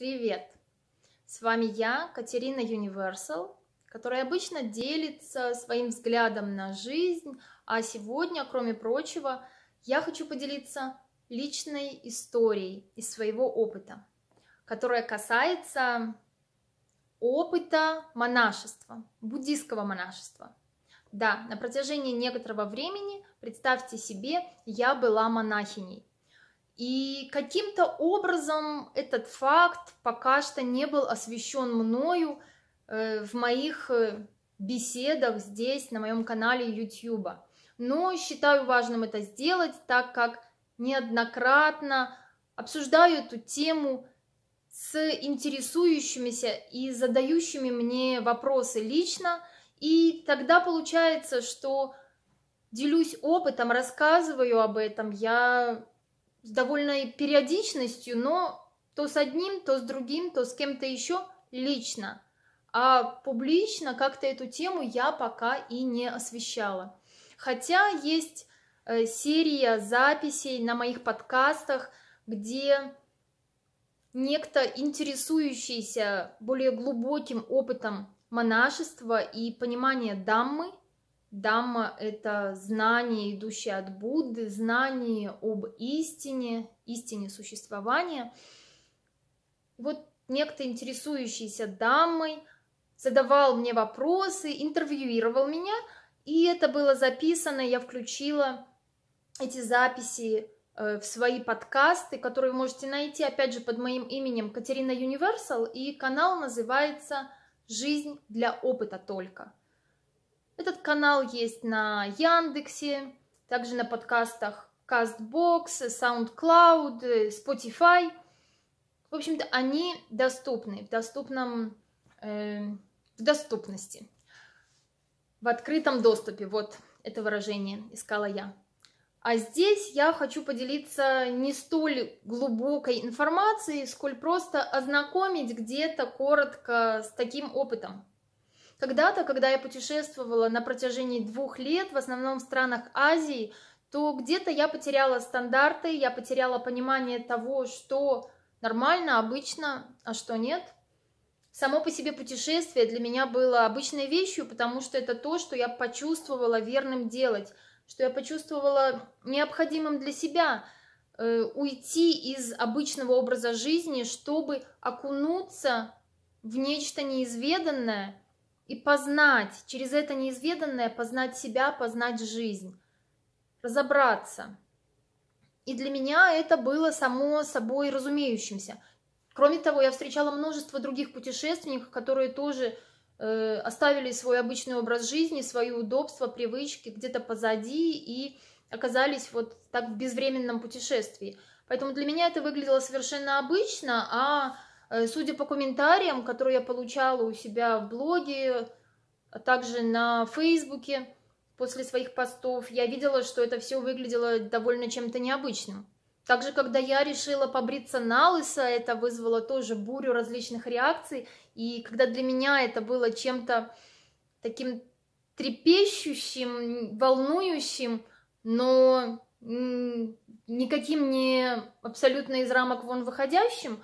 Привет! С вами я, Катерина Universal, которая обычно делится своим взглядом на жизнь, а сегодня, кроме прочего, я хочу поделиться личной историей из своего опыта, которая касается опыта монашества, буддийского монашества. Да, на протяжении некоторого времени, представьте себе, я была монахиней. И каким-то образом этот факт пока что не был освещен мною э, в моих э, беседах здесь, на моем канале YouTube. Но считаю важным это сделать, так как неоднократно обсуждаю эту тему с интересующимися и задающими мне вопросы лично, и тогда получается, что делюсь опытом, рассказываю об этом, я с довольной периодичностью, но то с одним, то с другим, то с кем-то еще лично. А публично как-то эту тему я пока и не освещала. Хотя есть э, серия записей на моих подкастах, где некто, интересующийся более глубоким опытом монашества и понимания Даммы, Дамма – это знание, идущее от Будды, знание об истине, истине существования. вот некто, интересующийся Даммой, задавал мне вопросы, интервьюировал меня, и это было записано, я включила эти записи э, в свои подкасты, которые вы можете найти, опять же, под моим именем Катерина Юниверсал, и канал называется «Жизнь для опыта только». Этот канал есть на Яндексе, также на подкастах CastBox, SoundCloud, Spotify. В общем-то, они доступны в доступном э, в доступности, в открытом доступе. Вот это выражение искала я. А здесь я хочу поделиться не столь глубокой информацией, сколь просто ознакомить где-то коротко с таким опытом. Когда-то, когда я путешествовала на протяжении двух лет, в основном в странах Азии, то где-то я потеряла стандарты, я потеряла понимание того, что нормально, обычно, а что нет. Само по себе путешествие для меня было обычной вещью, потому что это то, что я почувствовала верным делать, что я почувствовала необходимым для себя э, уйти из обычного образа жизни, чтобы окунуться в нечто неизведанное и познать, через это неизведанное познать себя, познать жизнь, разобраться. И для меня это было само собой разумеющимся. Кроме того, я встречала множество других путешественников, которые тоже э, оставили свой обычный образ жизни, свои удобства, привычки где-то позади и оказались вот так в безвременном путешествии. Поэтому для меня это выглядело совершенно обычно, а Э, судя по комментариям, которые я получала у себя в блоге, а также на Фейсбуке после своих постов, я видела, что это все выглядело довольно чем-то необычным. Также, когда я решила побриться на лысо, это вызвало тоже бурю различных реакций, и когда для меня это было чем-то таким трепещущим, волнующим, но никаким не абсолютно из рамок вон выходящим,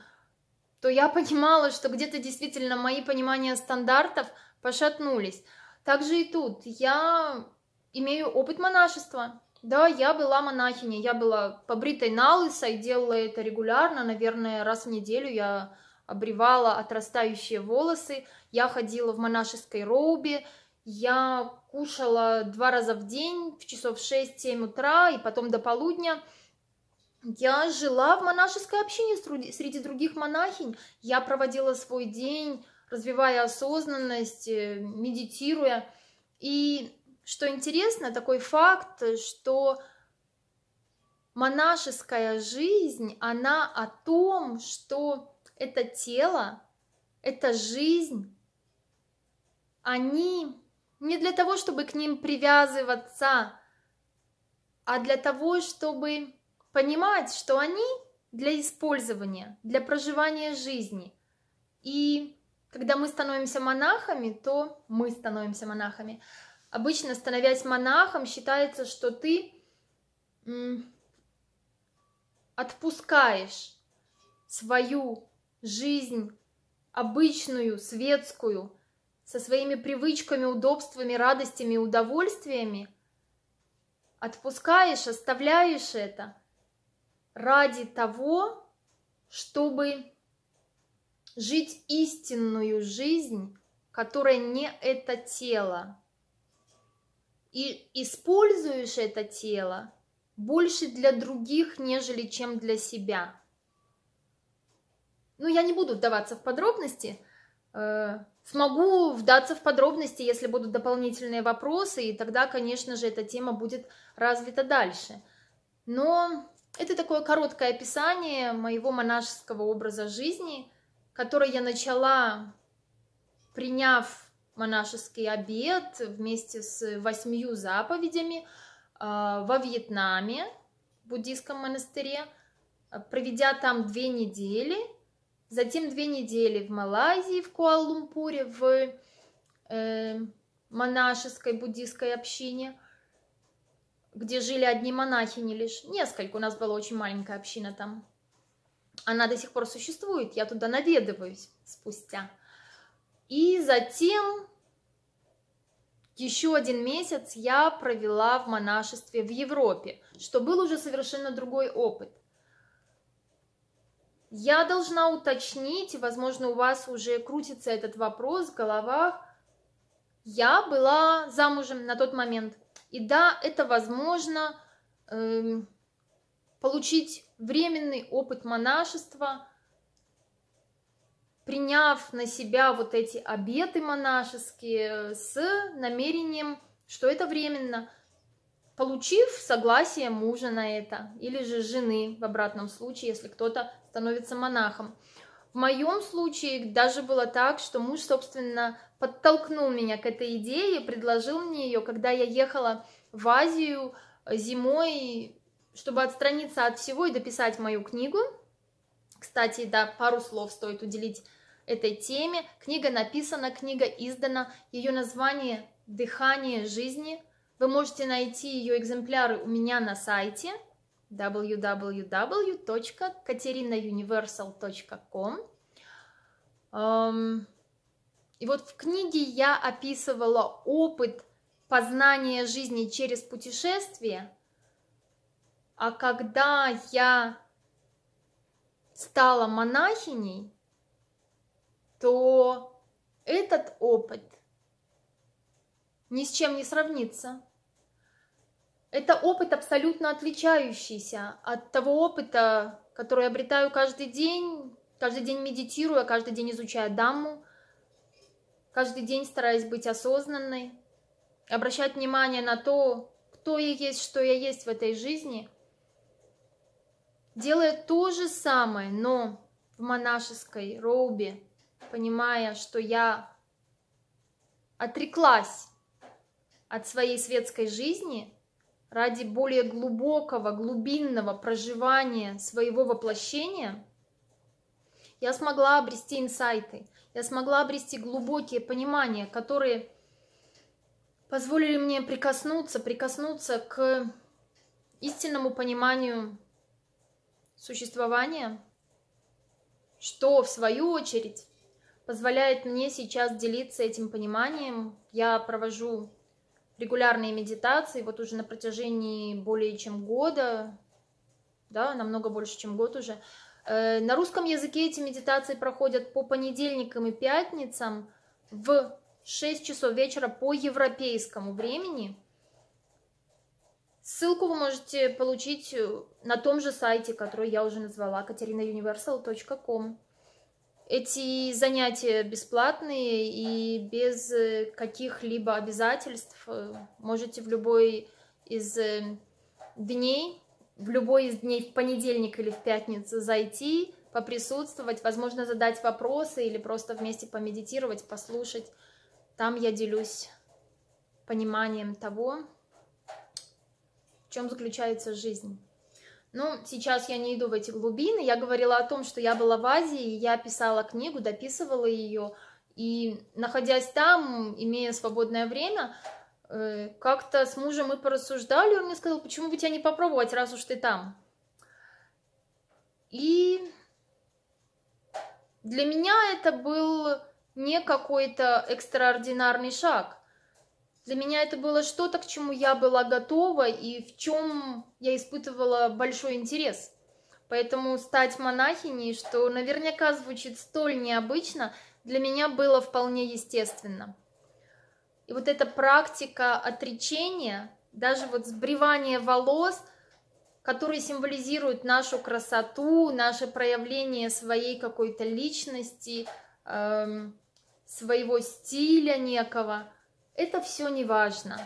то я понимала, что где-то действительно мои понимания стандартов пошатнулись. Также и тут я имею опыт монашества. Да, я была монахиней, я была побритой на лысо и делала это регулярно, наверное, раз в неделю я обревала отрастающие волосы, я ходила в монашеской робе, я кушала два раза в день в часов 6-7 утра и потом до полудня – я жила в монашеской общине среди других монахинь. Я проводила свой день, развивая осознанность, э, медитируя. И что интересно, такой факт, что монашеская жизнь, она о том, что это тело, это жизнь, они не для того, чтобы к ним привязываться, а для того, чтобы понимать, что они для использования, для проживания жизни. И когда мы становимся монахами, то мы становимся монахами. Обычно, становясь монахом, считается, что ты отпускаешь свою жизнь обычную, светскую, со своими привычками, удобствами, радостями, удовольствиями, отпускаешь, оставляешь это – ради того, чтобы жить истинную жизнь, которая не это тело. И используешь это тело больше для других, нежели чем для себя. Ну, я не буду вдаваться в подробности. Э, смогу вдаться в подробности, если будут дополнительные вопросы, и тогда, конечно же, эта тема будет развита дальше. Но это такое короткое описание моего монашеского образа жизни, который я начала, приняв монашеский обед вместе с восьмию заповедями а, во Вьетнаме, в буддийском монастыре, а, проведя там две недели, затем две недели в Малайзии, в Куала-Лумпуре, в э, монашеской буддийской общине – где жили одни монахини лишь. Несколько, у нас была очень маленькая община там. Она до сих пор существует, я туда наведываюсь спустя. И затем еще один месяц я провела в монашестве в Европе, что был уже совершенно другой опыт. Я должна уточнить, возможно, у вас уже крутится этот вопрос в головах. Я была замужем на тот момент – и да, это возможно э, получить временный опыт монашества, приняв на себя вот эти обеты монашеские э, с намерением, что это временно, получив согласие мужа на это, или же жены в обратном случае, если кто-то становится монахом. В моем случае даже было так, что муж, собственно, подтолкнул меня к этой идее, предложил мне ее, когда я ехала в Азию зимой, чтобы отстраниться от всего и дописать мою книгу. Кстати, да, пару слов стоит уделить этой теме. Книга написана, книга издана, ее название «Дыхание жизни». Вы можете найти ее экземпляры у меня на сайте – www.katerinauniversal.com. Эм, и вот в книге я описывала опыт познания жизни через путешествие, а когда я стала монахиней, то этот опыт ни с чем не сравнится – это опыт абсолютно отличающийся от того опыта, который обретаю каждый день, каждый день медитируя, а каждый день изучая дамму, каждый день стараясь быть осознанной, обращать внимание на то, кто я есть, что я есть в этой жизни, делая то же самое, но в монашеской робе, понимая, что я отреклась от своей светской жизни – ради более глубокого, глубинного проживания своего воплощения, я смогла обрести инсайты, я смогла обрести глубокие понимания, которые позволили мне прикоснуться, прикоснуться к истинному пониманию существования, что в свою очередь позволяет мне сейчас делиться этим пониманием. Я провожу регулярные медитации вот уже на протяжении более чем года, да, намного больше, чем год уже. Э, на русском языке эти медитации проходят по понедельникам и пятницам в 6 часов вечера по европейскому времени. Ссылку вы можете получить э, на том же сайте, который я уже назвала, katerinauniversal.com. Эти занятия бесплатные и без э, каких-либо обязательств. Э, можете в любой из э, дней, в любой из дней в понедельник или в пятницу зайти, поприсутствовать, возможно, задать вопросы или просто вместе помедитировать, послушать. Там я делюсь пониманием того, в чем заключается жизнь. Ну, сейчас я не иду в эти глубины. Я говорила о том, что я была в Азии, я писала книгу, дописывала ее. И находясь там, имея свободное время, э, как-то с мужем мы порассуждали, он мне сказал, почему бы тебя не попробовать, раз уж ты там. И для меня это был не какой-то экстраординарный шаг. Для меня это было что-то, к чему я была готова и в чем я испытывала большой интерес. Поэтому стать монахиней, что наверняка звучит столь необычно, для меня было вполне естественно. И вот эта практика отречения, даже вот сбривание волос, которые символизируют нашу красоту, наше проявление своей какой-то личности, эм, своего стиля некого – это все не важно.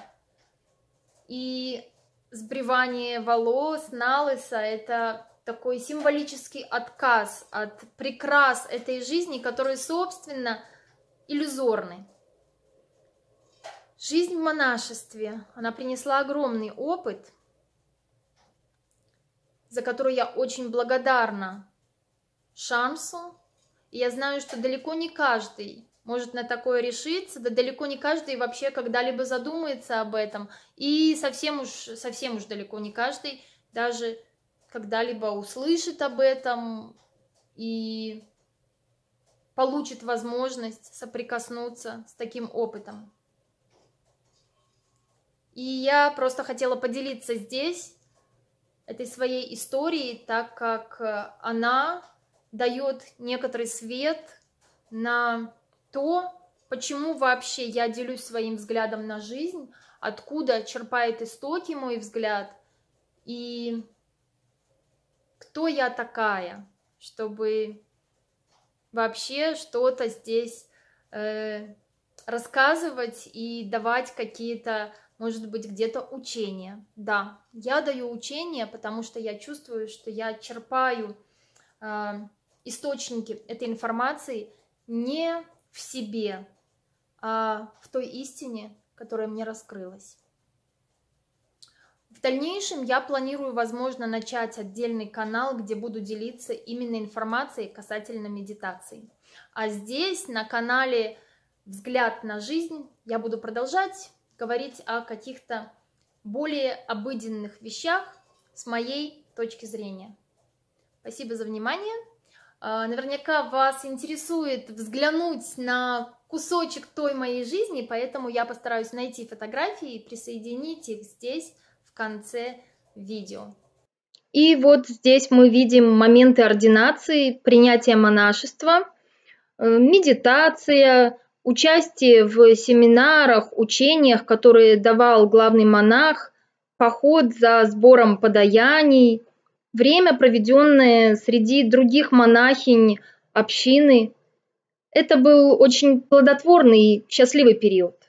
И сбривание волос на лысо — это такой символический отказ от прекрас этой жизни, которые, собственно, иллюзорны. Жизнь в монашестве, она принесла огромный опыт, за который я очень благодарна Шамсу. И я знаю, что далеко не каждый может на такое решиться, да далеко не каждый вообще когда-либо задумается об этом, и совсем уж, совсем уж далеко не каждый даже когда-либо услышит об этом и получит возможность соприкоснуться с таким опытом. И я просто хотела поделиться здесь этой своей историей, так как э, она дает некоторый свет на то, почему вообще я делюсь своим взглядом на жизнь, откуда черпает истоки мой взгляд и кто я такая, чтобы вообще что-то здесь э, рассказывать и давать какие-то, может быть, где-то учения. Да, я даю учения, потому что я чувствую, что я черпаю э, источники этой информации не в себе, а в той истине, которая мне раскрылась. В дальнейшем я планирую, возможно, начать отдельный канал, где буду делиться именно информацией касательно медитации. А здесь, на канале «Взгляд на жизнь», я буду продолжать говорить о каких-то более обыденных вещах с моей точки зрения. Спасибо за внимание. А, наверняка вас интересует взглянуть на кусочек той моей жизни, поэтому я постараюсь найти фотографии и присоединить их здесь в конце видео. И вот здесь мы видим моменты ординации, принятия монашества, э, медитация, участие в семинарах, учениях, которые давал главный монах, поход за сбором подаяний – время, проведенное среди других монахинь общины. Это был очень плодотворный и счастливый период.